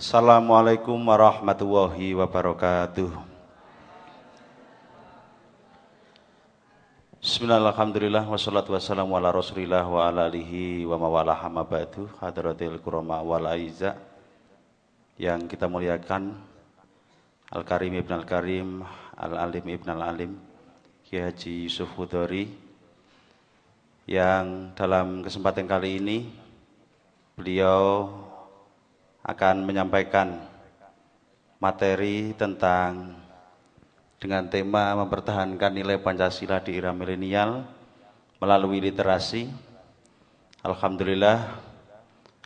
Assalamualaikum warahmatullahi wabarakatuh. Bismillahirrahmanirrahim. Wassalatu wassalamu ala Rasulillah wa ala alihi wa mawala hamabatu hadratil kurama wal aiza yang kita muliakan Al Karim Ibn Al Karim, Al Alim Ibn Al Alim, Kiai Haji Yusuf Hudori yang dalam kesempatan kali ini beliau akan menyampaikan materi tentang dengan tema mempertahankan nilai Pancasila di era milenial melalui literasi. Alhamdulillah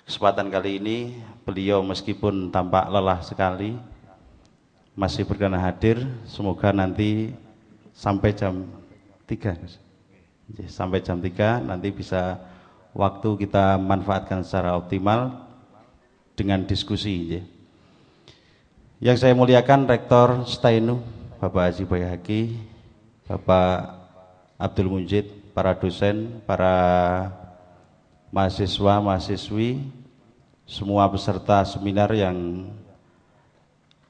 kesempatan kali ini beliau meskipun tampak lelah sekali masih berkenan hadir. Semoga nanti sampai jam 3 sampai jam 3 nanti bisa waktu kita manfaatkan secara optimal dengan diskusi. Ya. Yang saya muliakan Rektor Stainu, Bapak Haji Bayaki, Bapak Abdul Munjid, para dosen, para mahasiswa, mahasiswi, semua peserta seminar yang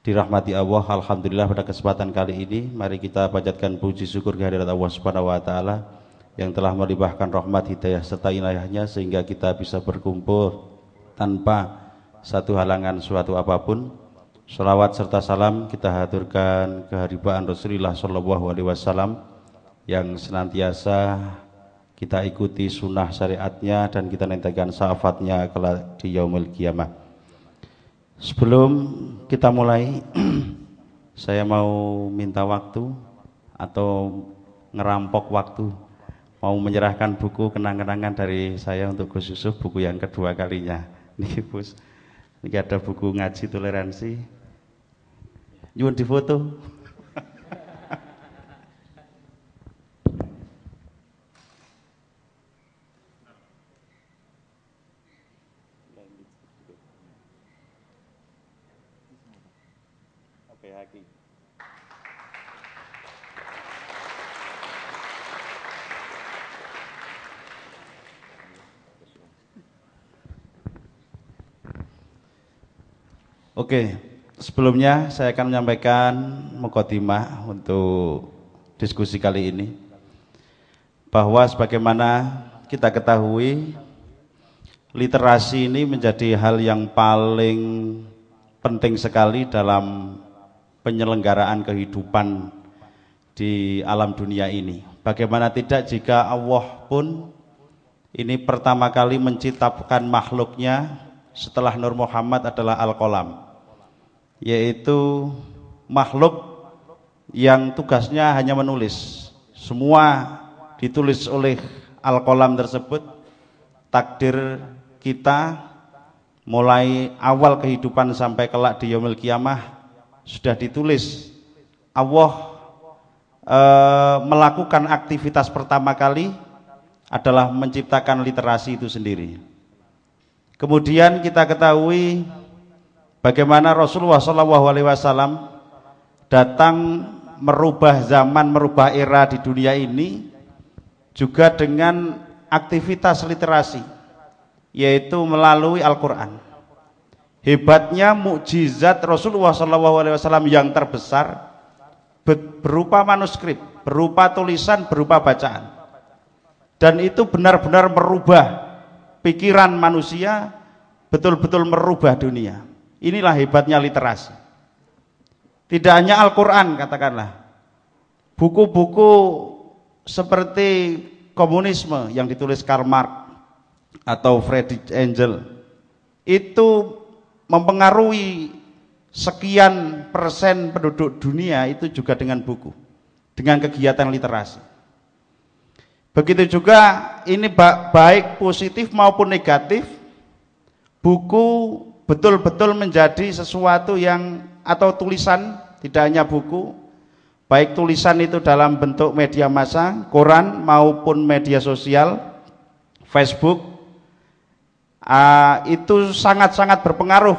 dirahmati Allah Alhamdulillah pada kesempatan kali ini mari kita panjatkan puji syukur kehadirat Allah Subhanahu wa taala yang telah melibahkan rahmat hidayah serta inayahnya sehingga kita bisa berkumpul tanpa satu halangan suatu apapun. Salawat serta salam kita haturkan keharibaan Rasulullah Shallallahu Alaihi Wasallam yang senantiasa kita ikuti sunnah syariatnya dan kita nantikan syafaatnya kelak di yaumul kiamah. Sebelum kita mulai, saya mau minta waktu atau ngerampok waktu mau menyerahkan buku kenang-kenangan dari saya untuk Gus Yusuf buku yang kedua kalinya nih ini ada buku ngaji toleransi. Nyuwun difoto. Oke, sebelumnya saya akan menyampaikan mukotimah untuk diskusi kali ini. Bahwa sebagaimana kita ketahui, literasi ini menjadi hal yang paling penting sekali dalam penyelenggaraan kehidupan di alam dunia ini. Bagaimana tidak jika Allah pun ini pertama kali menciptakan makhluknya setelah Nur Muhammad adalah Al-Qalam yaitu makhluk yang tugasnya hanya menulis. Semua ditulis oleh al tersebut takdir kita mulai awal kehidupan sampai kelak di yomil kiamah sudah ditulis Allah e, melakukan aktivitas pertama kali adalah menciptakan literasi itu sendiri kemudian kita ketahui Bagaimana Rasulullah Shallallahu Alaihi Wasallam datang merubah zaman, merubah era di dunia ini juga dengan aktivitas literasi yaitu melalui Al-Qur'an. Hebatnya mukjizat Rasulullah SAW yang terbesar berupa manuskrip, berupa tulisan, berupa bacaan. Dan itu benar-benar merubah pikiran manusia, betul-betul merubah dunia. Inilah hebatnya literasi. Tidak hanya Al-Quran katakanlah. Buku-buku seperti komunisme yang ditulis Karl Marx atau Friedrich Engel itu mempengaruhi sekian persen penduduk dunia itu juga dengan buku, dengan kegiatan literasi. Begitu juga ini baik positif maupun negatif, buku betul-betul menjadi sesuatu yang atau tulisan tidak hanya buku baik tulisan itu dalam bentuk media massa koran maupun media sosial Facebook ah, itu sangat-sangat berpengaruh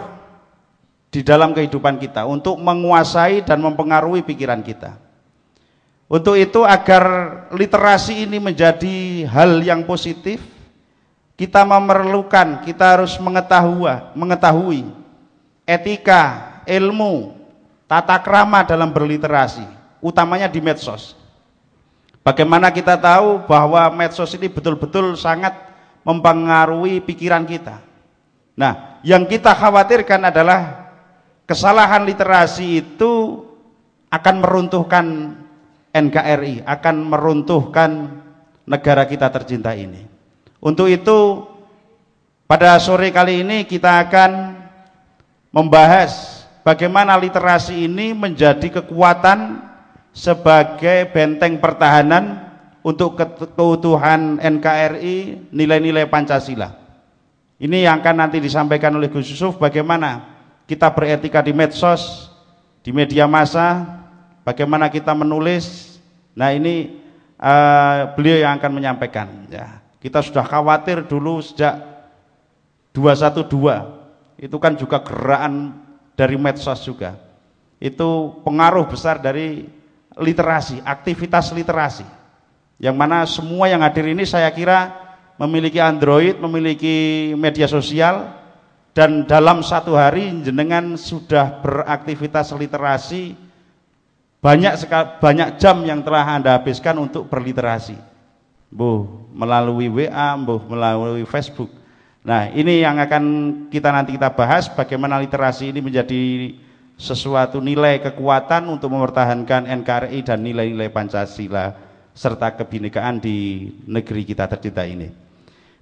di dalam kehidupan kita untuk menguasai dan mempengaruhi pikiran kita untuk itu agar literasi ini menjadi hal yang positif kita memerlukan, kita harus mengetahui, mengetahui etika, ilmu, tata krama dalam berliterasi, utamanya di medsos. Bagaimana kita tahu bahwa medsos ini betul-betul sangat mempengaruhi pikiran kita. Nah, yang kita khawatirkan adalah kesalahan literasi itu akan meruntuhkan NKRI, akan meruntuhkan negara kita tercinta ini. Untuk itu pada sore kali ini kita akan membahas bagaimana literasi ini menjadi kekuatan sebagai benteng pertahanan untuk keutuhan NKRI nilai-nilai Pancasila. Ini yang akan nanti disampaikan oleh Gus Yusuf bagaimana kita beretika di medsos, di media massa, bagaimana kita menulis. Nah ini uh, beliau yang akan menyampaikan. Ya. Kita sudah khawatir dulu sejak 212. Itu kan juga gerakan dari medsos juga. Itu pengaruh besar dari literasi, aktivitas literasi. Yang mana semua yang hadir ini saya kira memiliki Android, memiliki media sosial, dan dalam satu hari jenengan sudah beraktivitas literasi banyak banyak jam yang telah Anda habiskan untuk berliterasi. Boh, melalui WA, boh, melalui Facebook. Nah, ini yang akan kita nanti kita bahas bagaimana literasi ini menjadi sesuatu nilai kekuatan untuk mempertahankan NKRI dan nilai-nilai Pancasila serta kebinekaan di negeri kita tercinta ini.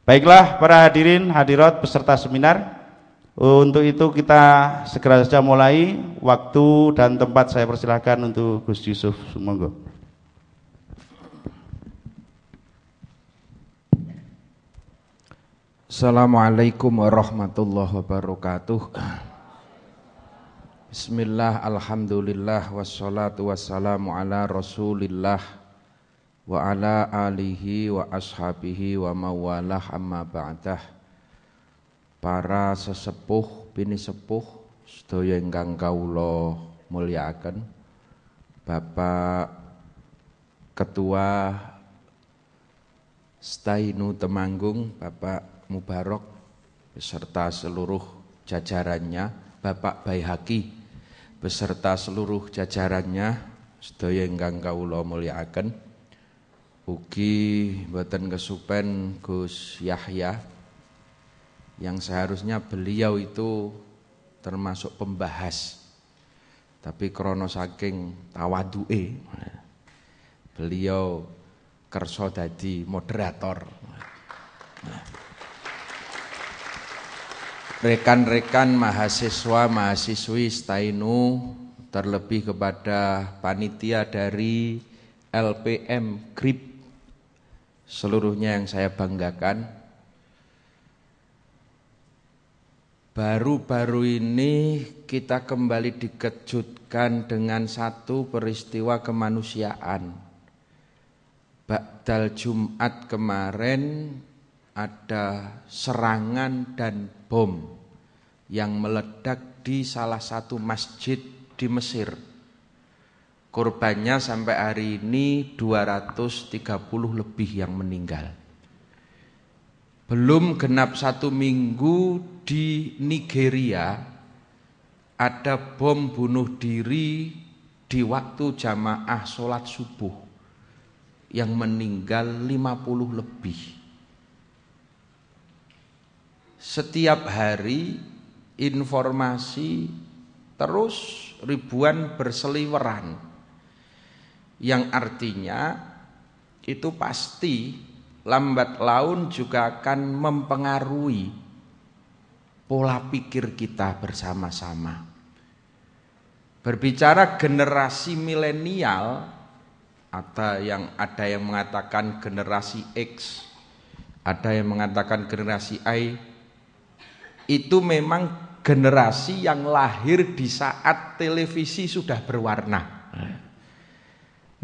Baiklah para hadirin, hadirat peserta seminar, untuk itu kita segera saja mulai waktu dan tempat saya persilahkan untuk Gus Yusuf Sumonggo. Assalamualaikum warahmatullahi wabarakatuh Bismillah alhamdulillah wassalatu wassalamu ala rasulillah wa ala alihi wa ashabihi wa mawalah amma ba'dah para sesepuh bini sepuh yang ingkang Allah muliakan Bapak Ketua Stainu Temanggung Bapak Mubarok beserta seluruh jajarannya, Bapak Baihaki beserta seluruh jajarannya, sedaya ingkang kawula mulyakaken. Ugi boten kesupen Gus Yahya yang seharusnya beliau itu termasuk pembahas tapi krono saking tawadu'e beliau kerso dadi moderator nah rekan-rekan mahasiswa mahasiswi Stainu terlebih kepada panitia dari LPM GRIP seluruhnya yang saya banggakan baru-baru ini kita kembali dikejutkan dengan satu peristiwa kemanusiaan Bakdal Jumat kemarin ada serangan dan bom yang meledak di salah satu masjid di Mesir. Korbannya sampai hari ini 230 lebih yang meninggal. Belum genap satu minggu di Nigeria ada bom bunuh diri di waktu jamaah sholat subuh yang meninggal 50 lebih setiap hari informasi terus ribuan berseliweran yang artinya itu pasti lambat laun juga akan mempengaruhi pola pikir kita bersama-sama. Berbicara generasi milenial, ada yang ada yang mengatakan generasi X, ada yang mengatakan generasi Y, itu memang generasi yang lahir di saat televisi sudah berwarna.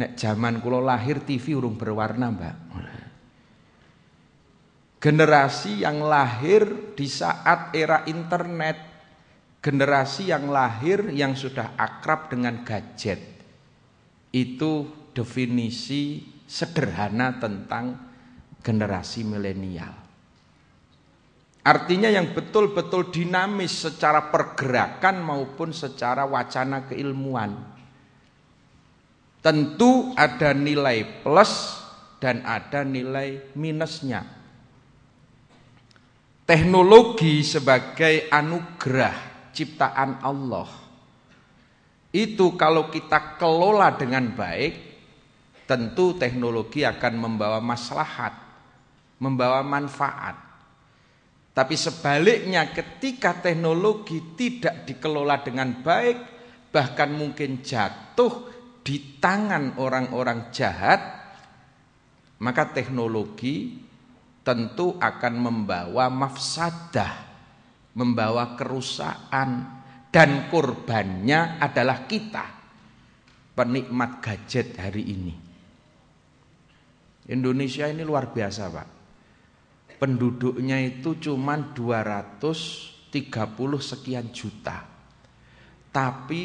Nek zaman kulo lahir TV urung berwarna, Mbak. Generasi yang lahir di saat era internet, generasi yang lahir yang sudah akrab dengan gadget. Itu definisi sederhana tentang generasi milenial. Artinya yang betul-betul dinamis secara pergerakan maupun secara wacana keilmuan. Tentu ada nilai plus dan ada nilai minusnya. Teknologi sebagai anugerah ciptaan Allah. Itu kalau kita kelola dengan baik, tentu teknologi akan membawa maslahat, membawa manfaat. Tapi sebaliknya ketika teknologi tidak dikelola dengan baik, bahkan mungkin jatuh di tangan orang-orang jahat, maka teknologi tentu akan membawa mafsadah, membawa kerusakan dan korbannya adalah kita penikmat gadget hari ini. Indonesia ini luar biasa, Pak penduduknya itu cuma 230 sekian juta. Tapi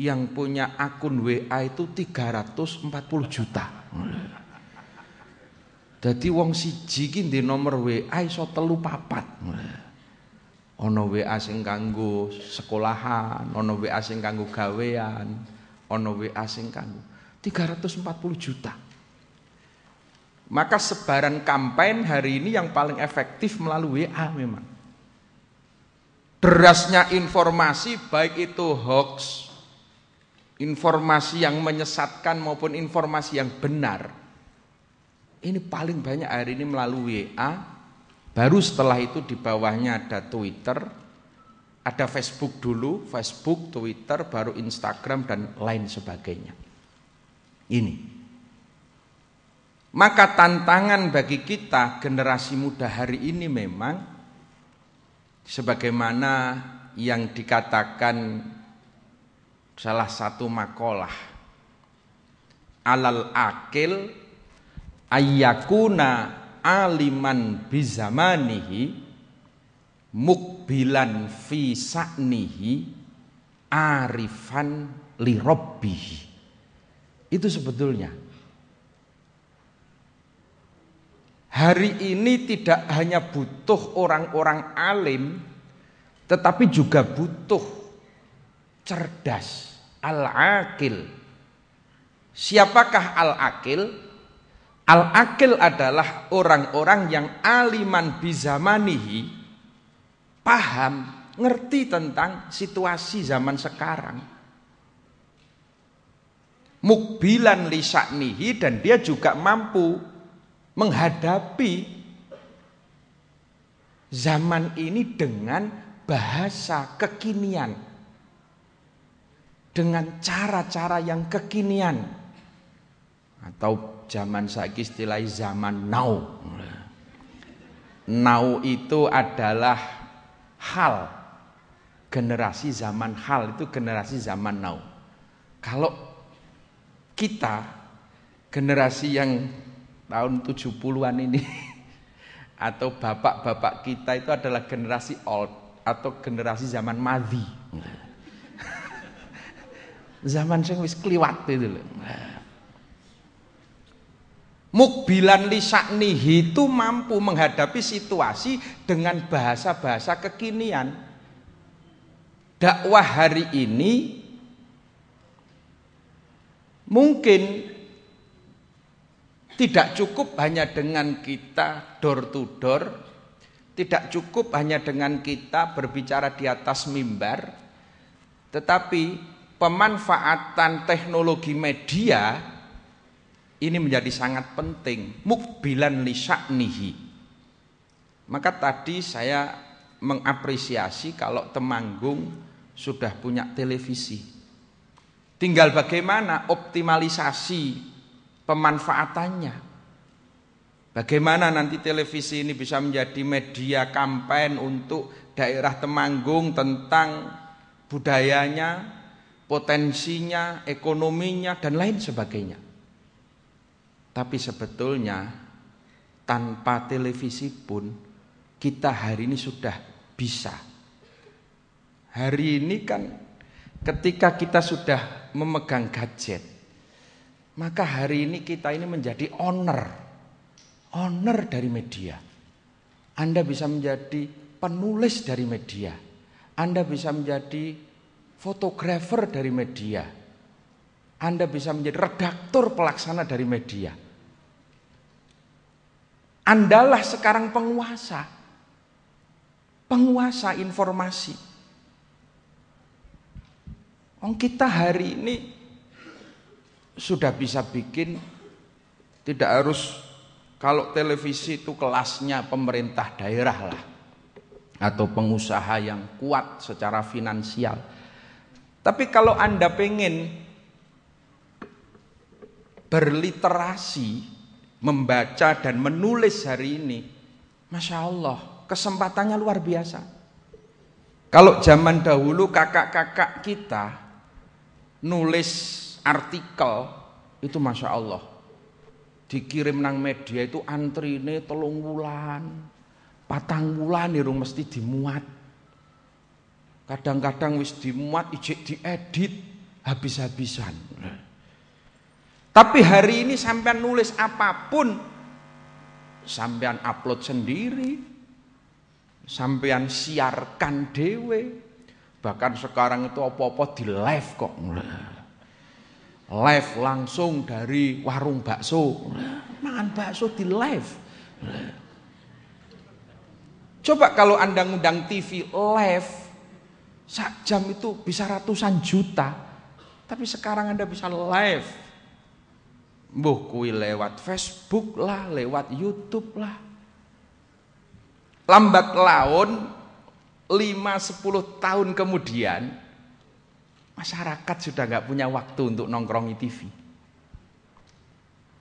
yang punya akun WA itu 340 juta. Jadi wong siji ki di nomor WA iso telu papat. Ono WA sing kanggo sekolahan, ono WA sing kanggo gawean, ono WA sing kanggo 340 juta. Maka sebaran kampanye hari ini yang paling efektif melalui WA memang. Derasnya informasi baik itu hoax, informasi yang menyesatkan maupun informasi yang benar. Ini paling banyak hari ini melalui WA, baru setelah itu di bawahnya ada Twitter, ada Facebook dulu, Facebook, Twitter, baru Instagram dan lain sebagainya. Ini maka tantangan bagi kita generasi muda hari ini memang sebagaimana yang dikatakan salah satu makolah alal akil ayakuna aliman bizamanihi mukbilan fi sa'nihi arifan lirobbihi itu sebetulnya hari ini tidak hanya butuh orang-orang alim, tetapi juga butuh cerdas, al-akil. Siapakah al-akil? Al-akil adalah orang-orang yang aliman bizamanihi, paham, ngerti tentang situasi zaman sekarang. Mukbilan lisaknihi dan dia juga mampu menghadapi zaman ini dengan bahasa kekinian. Dengan cara-cara yang kekinian. Atau zaman saiki istilah zaman now. Now itu adalah hal generasi zaman hal itu generasi zaman now. Kalau kita generasi yang tahun 70-an ini atau bapak-bapak kita itu adalah generasi old atau generasi zaman madi zaman sing wis kliwat itu loh Mukbilan lisakni itu mampu menghadapi situasi dengan bahasa-bahasa kekinian. Dakwah hari ini mungkin tidak cukup hanya dengan kita door to door, tidak cukup hanya dengan kita berbicara di atas mimbar, tetapi pemanfaatan teknologi media ini menjadi sangat penting. Mukbilan nihi. Maka tadi saya mengapresiasi kalau Temanggung sudah punya televisi. Tinggal bagaimana optimalisasi pemanfaatannya. Bagaimana nanti televisi ini bisa menjadi media kampanye untuk daerah Temanggung tentang budayanya, potensinya, ekonominya dan lain sebagainya. Tapi sebetulnya tanpa televisi pun kita hari ini sudah bisa. Hari ini kan ketika kita sudah memegang gadget maka hari ini kita ini menjadi owner. Owner dari media. Anda bisa menjadi penulis dari media. Anda bisa menjadi fotografer dari media. Anda bisa menjadi redaktur pelaksana dari media. Andalah sekarang penguasa. Penguasa informasi. Oh, kita hari ini sudah bisa bikin tidak harus kalau televisi itu kelasnya pemerintah daerah lah atau pengusaha yang kuat secara finansial. Tapi kalau Anda pengen berliterasi, membaca dan menulis hari ini, Masya Allah, kesempatannya luar biasa. Kalau zaman dahulu kakak-kakak kita nulis artikel itu masya Allah dikirim nang media itu antri ini telung bulan, patang nih itu ya mesti dimuat kadang-kadang wis dimuat ijek diedit habis-habisan tapi hari ini sampean nulis apapun sampean upload sendiri sampean siarkan dewe bahkan sekarang itu apa-apa di live kok live langsung dari warung bakso. Makan bakso di live. Coba kalau Anda ngundang TV live, sak jam itu bisa ratusan juta. Tapi sekarang Anda bisa live. Mbuh kui lewat Facebook lah, lewat YouTube lah. Lambat laun 5-10 tahun kemudian Masyarakat sudah nggak punya waktu untuk nongkrong di TV.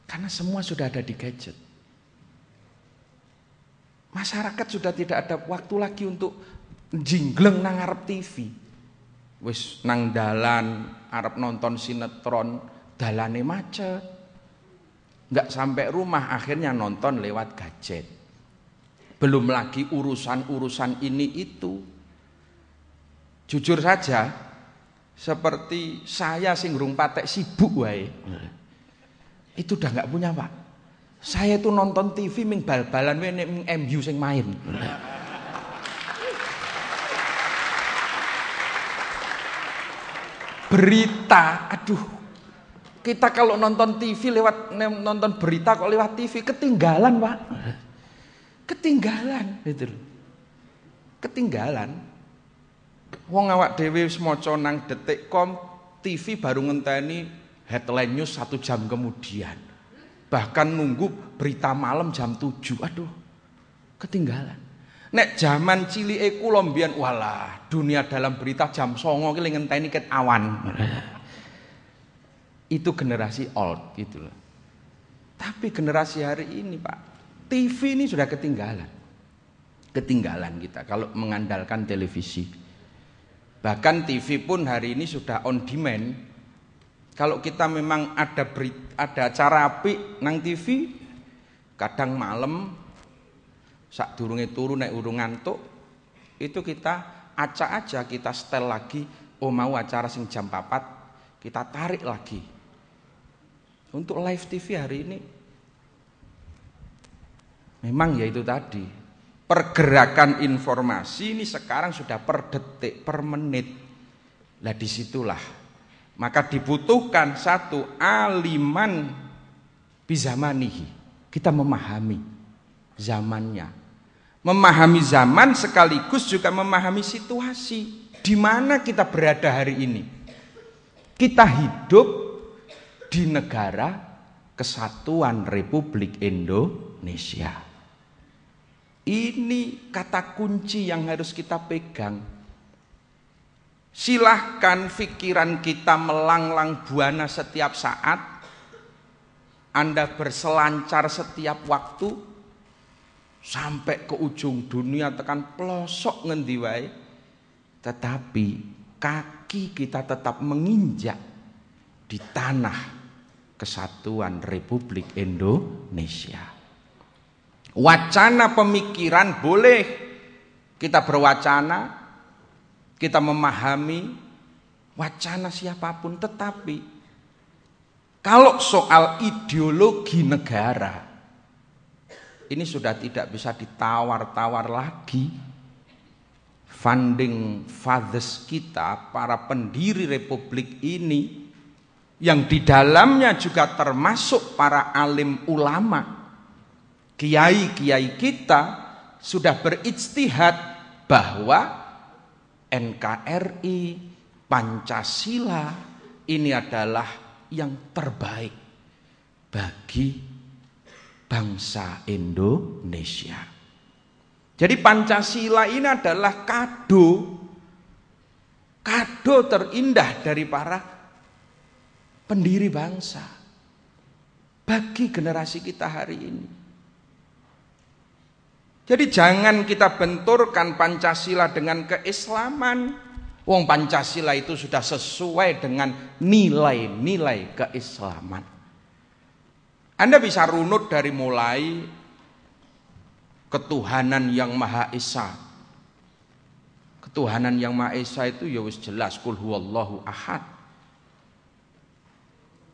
Karena semua sudah ada di gadget. Masyarakat sudah tidak ada waktu lagi untuk jingleng nang arep TV. Wis nang dalan arep nonton sinetron, dalane macet. Nggak sampai rumah akhirnya nonton lewat gadget. Belum lagi urusan-urusan ini itu. Jujur saja, seperti saya sing rung patek sibuk wae. Itu udah nggak punya pak. Saya itu nonton TV ming bal-balan wae nek MU sing main. Berita, aduh, kita kalau nonton TV lewat nonton berita kok lewat TV ketinggalan pak, ketinggalan, gitu ketinggalan. Wong awak dewi wis maca nang detikcom, TV baru ngenteni headline news satu jam kemudian. Bahkan nunggu berita malam jam 7. Aduh, ketinggalan. Nek zaman cili Eku lombian, walah, dunia dalam berita jam songo ki ngenteni ket awan. Itu generasi old gitu loh. Tapi generasi hari ini, Pak, TV ini sudah ketinggalan. Ketinggalan kita kalau mengandalkan televisi. Bahkan TV pun hari ini sudah on demand. Kalau kita memang ada berita, ada acara api nang TV, kadang malam saat durunge turun naik urung ngantuk, itu kita acak aja kita setel lagi, oh mau acara sing jam papat, kita tarik lagi. Untuk live TV hari ini memang ya itu tadi, pergerakan informasi ini sekarang sudah per detik, per menit. Nah disitulah maka dibutuhkan satu aliman bizamanihi. Kita memahami zamannya. Memahami zaman sekaligus juga memahami situasi di mana kita berada hari ini. Kita hidup di negara kesatuan Republik Indonesia. Ini kata kunci yang harus kita pegang. Silahkan pikiran kita melanglang buana setiap saat. Anda berselancar setiap waktu sampai ke ujung dunia tekan pelosok ngendiwai. Tetapi kaki kita tetap menginjak di tanah kesatuan Republik Indonesia. Wacana pemikiran boleh kita berwacana, kita memahami wacana siapapun tetapi kalau soal ideologi negara ini sudah tidak bisa ditawar-tawar lagi. Funding fathers kita, para pendiri republik ini yang di dalamnya juga termasuk para alim ulama kiai-kiai kita sudah berijtihad bahwa NKRI, Pancasila ini adalah yang terbaik bagi bangsa Indonesia. Jadi Pancasila ini adalah kado kado terindah dari para pendiri bangsa bagi generasi kita hari ini. Jadi jangan kita benturkan Pancasila dengan keislaman. Wong Pancasila itu sudah sesuai dengan nilai-nilai keislaman. Anda bisa runut dari mulai ketuhanan yang Maha Esa. Ketuhanan yang Maha Esa itu ya wis jelas kul huwallahu ahad.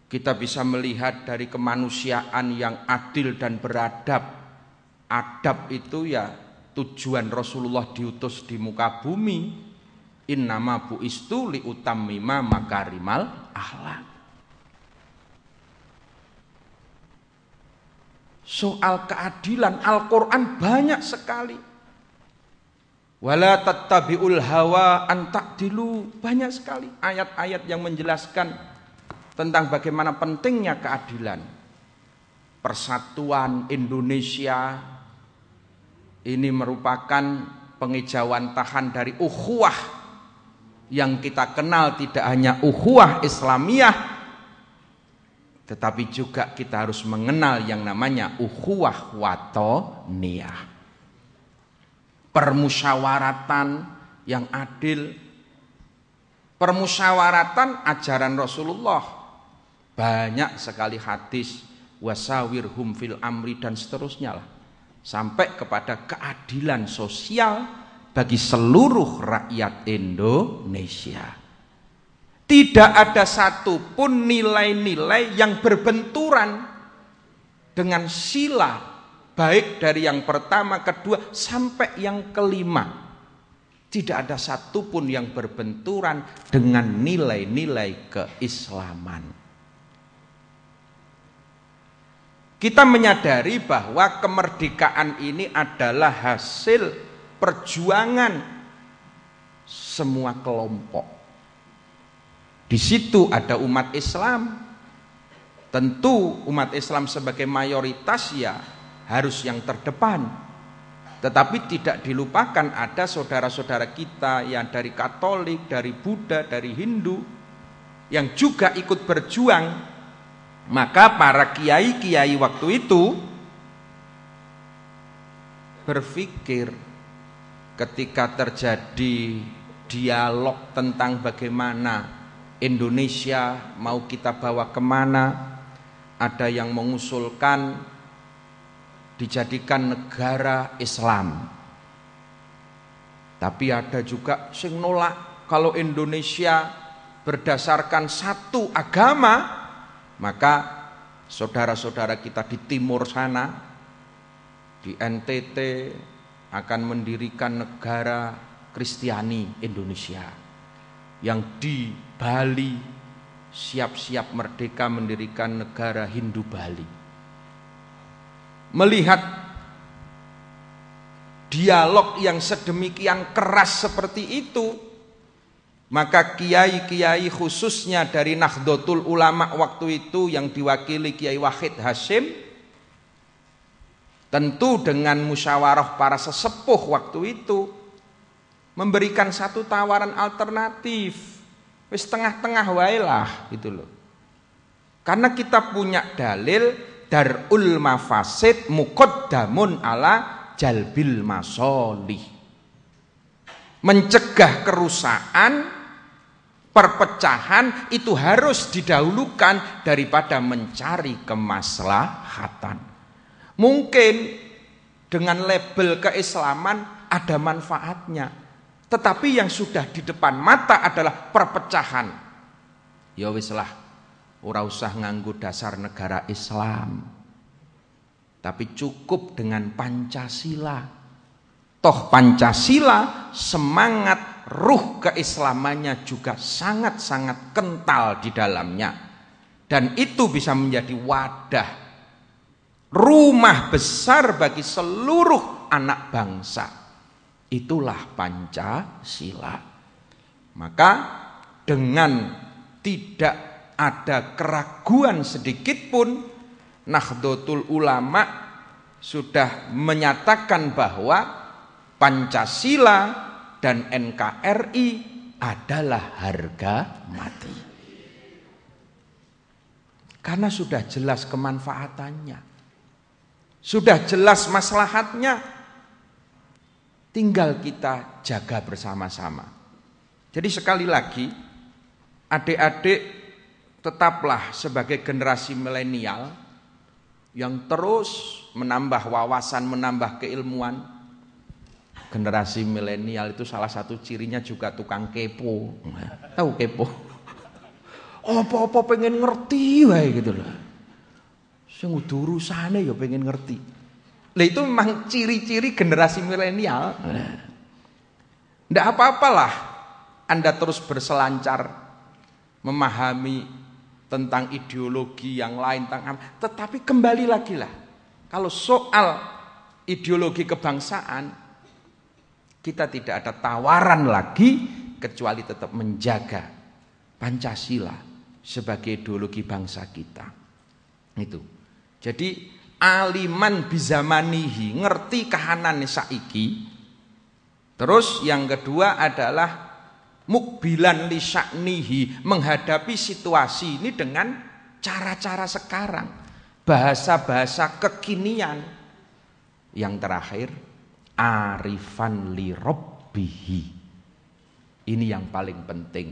Kita bisa melihat dari kemanusiaan yang adil dan beradab Adab itu ya tujuan Rasulullah diutus di muka bumi. Innama bu istu li utamima makarimal ahlak. Soal keadilan Al-Quran banyak sekali. Wala tattabi'ul hawa antak dilu Banyak sekali ayat-ayat yang menjelaskan tentang bagaimana pentingnya keadilan persatuan Indonesia ini merupakan pengejauhan tahan dari ukhuwah yang kita kenal tidak hanya ukhuwah Islamiyah tetapi juga kita harus mengenal yang namanya ukhuwah watoniyah. Permusyawaratan yang adil. Permusyawaratan ajaran Rasulullah. Banyak sekali hadis wasawirhum fil amri dan seterusnya lah sampai kepada keadilan sosial bagi seluruh rakyat Indonesia. Tidak ada satupun nilai-nilai yang berbenturan dengan sila baik dari yang pertama, kedua sampai yang kelima. Tidak ada satupun yang berbenturan dengan nilai-nilai keislaman. Kita menyadari bahwa kemerdekaan ini adalah hasil perjuangan semua kelompok. Di situ ada umat Islam. Tentu umat Islam sebagai mayoritas ya harus yang terdepan. Tetapi tidak dilupakan ada saudara-saudara kita yang dari Katolik, dari Buddha, dari Hindu yang juga ikut berjuang maka para kiai-kiai waktu itu berpikir ketika terjadi dialog tentang bagaimana Indonesia mau kita bawa kemana ada yang mengusulkan dijadikan negara Islam tapi ada juga yang nolak kalau Indonesia berdasarkan satu agama maka saudara-saudara kita di timur sana, di NTT akan mendirikan negara Kristiani Indonesia yang di Bali siap-siap merdeka mendirikan negara Hindu Bali. Melihat dialog yang sedemikian keras seperti itu, maka kiai-kiai khususnya dari Nahdlatul Ulama waktu itu yang diwakili Kiai Wahid Hasim tentu dengan musyawarah para sesepuh waktu itu memberikan satu tawaran alternatif. Wis tengah-tengah wailah gitu loh. Karena kita punya dalil darul mafasid muqaddamun ala jalbil masolih. Mencegah kerusakan Perpecahan itu harus didahulukan daripada mencari kemaslahatan. Mungkin dengan label keislaman ada manfaatnya, tetapi yang sudah di depan mata adalah perpecahan. Ya wis lah, ora usah nganggu dasar negara Islam. Tapi cukup dengan Pancasila. Toh Pancasila semangat ruh keislamannya juga sangat-sangat kental di dalamnya. Dan itu bisa menjadi wadah rumah besar bagi seluruh anak bangsa. Itulah Pancasila. Maka dengan tidak ada keraguan sedikit pun Nahdlatul Ulama sudah menyatakan bahwa Pancasila dan NKRI adalah harga mati. Karena sudah jelas kemanfaatannya. Sudah jelas maslahatnya. Tinggal kita jaga bersama-sama. Jadi sekali lagi, adik-adik tetaplah sebagai generasi milenial yang terus menambah wawasan, menambah keilmuan, generasi milenial itu salah satu cirinya juga tukang kepo. Tahu kepo? Apa-apa pengen ngerti wae gitu loh. Sing urusane ya pengen ngerti. Lah itu memang ciri-ciri generasi milenial. Ndak apa-apalah Anda terus berselancar memahami tentang ideologi yang lain tentang tetapi kembali lagi lah kalau soal ideologi kebangsaan kita tidak ada tawaran lagi kecuali tetap menjaga Pancasila sebagai ideologi bangsa kita. Itu. Jadi aliman bizamanihi ngerti kahanan saiki. Terus yang kedua adalah mukbilan lisaknihi menghadapi situasi ini dengan cara-cara sekarang bahasa-bahasa kekinian yang terakhir arifan li robbihi. Ini yang paling penting.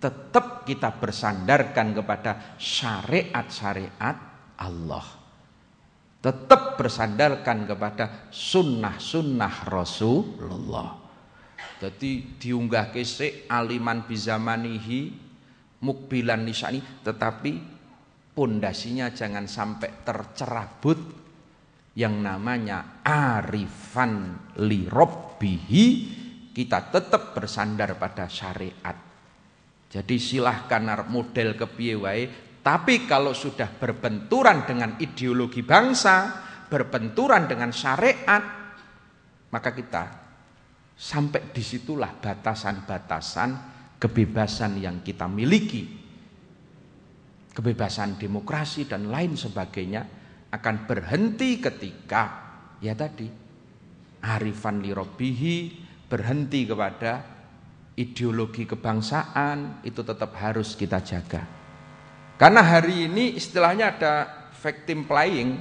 Tetap kita bersandarkan kepada syariat-syariat Allah. Tetap bersandarkan kepada sunnah-sunnah Rasulullah. Jadi diunggah kesek aliman bizamanihi mukbilan nisani tetapi pondasinya jangan sampai tercerabut yang namanya arifan li robbihi kita tetap bersandar pada syariat jadi silahkan model ke wae tapi kalau sudah berbenturan dengan ideologi bangsa berbenturan dengan syariat maka kita sampai disitulah batasan-batasan kebebasan yang kita miliki kebebasan demokrasi dan lain sebagainya akan berhenti ketika ya tadi arifan lirobihi berhenti kepada ideologi kebangsaan itu tetap harus kita jaga. Karena hari ini istilahnya ada victim playing,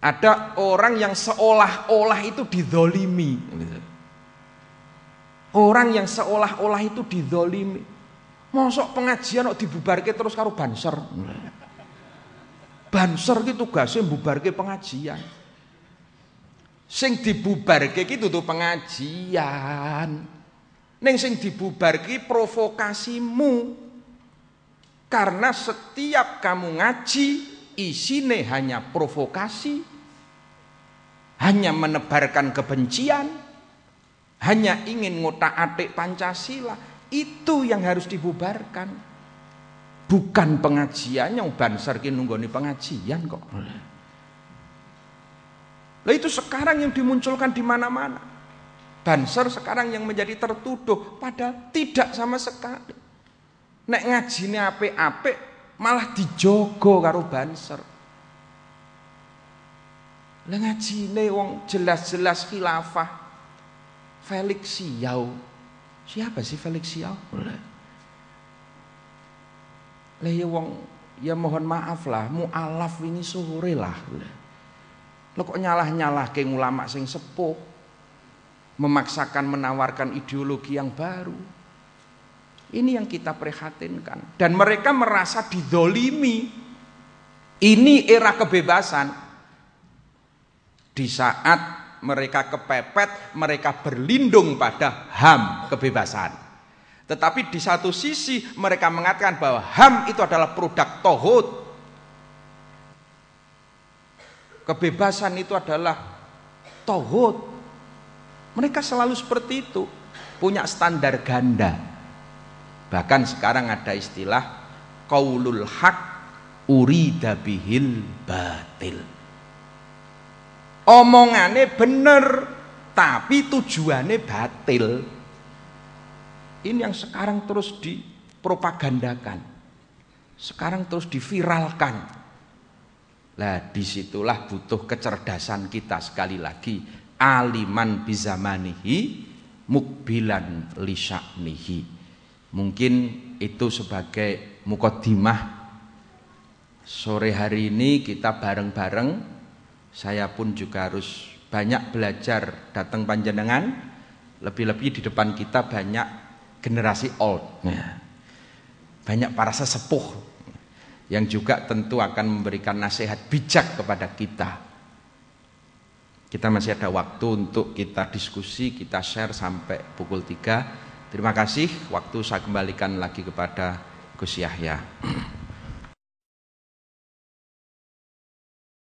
ada orang yang seolah-olah itu didolimi. Orang yang seolah-olah itu didolimi. Mosok pengajian kok dibubarke terus karo banser. Banser itu tugasnya bubarke pengajian. Sing dibubarkan itu tuh pengajian. Neng sing dibubarkan provokasimu. Karena setiap kamu ngaji isine hanya provokasi, hanya menebarkan kebencian, hanya ingin ngotak-atik Pancasila, itu yang harus dibubarkan bukan pengajian yang banser ki nunggoni pengajian kok. Lah itu sekarang yang dimunculkan di mana-mana. Banser sekarang yang menjadi tertuduh padahal tidak sama sekali. Nek ngajine ape ape malah dijogo karo banser. Lah ngajine wong jelas-jelas khilafah Felix Siau. Siapa sih Felix Siau? Boleh. Lah ya wong ya mohon maaf lah, mualaf ini sore lah. Lo kok nyalah-nyalah ke ulama sing sepuh memaksakan menawarkan ideologi yang baru. Ini yang kita prihatinkan dan mereka merasa didolimi. Ini era kebebasan. Di saat mereka kepepet, mereka berlindung pada HAM kebebasan. Tetapi di satu sisi mereka mengatakan bahwa HAM itu adalah produk tohut. Kebebasan itu adalah tohut. Mereka selalu seperti itu. Punya standar ganda. Bahkan sekarang ada istilah kaulul hak urida bihil batil. omongannya benar tapi tujuannya batil. Ini yang sekarang terus dipropagandakan. Sekarang terus diviralkan. Lah disitulah butuh kecerdasan kita sekali lagi. Aliman bizamanihi mukbilan lisa'nihi. Mungkin itu sebagai mukodimah. sore hari ini kita bareng-bareng saya pun juga harus banyak belajar datang panjenengan lebih-lebih di depan kita banyak generasi old. Ya. Banyak para sesepuh yang juga tentu akan memberikan nasihat bijak kepada kita. Kita masih ada waktu untuk kita diskusi, kita share sampai pukul 3. Terima kasih, waktu saya kembalikan lagi kepada Gus Yahya.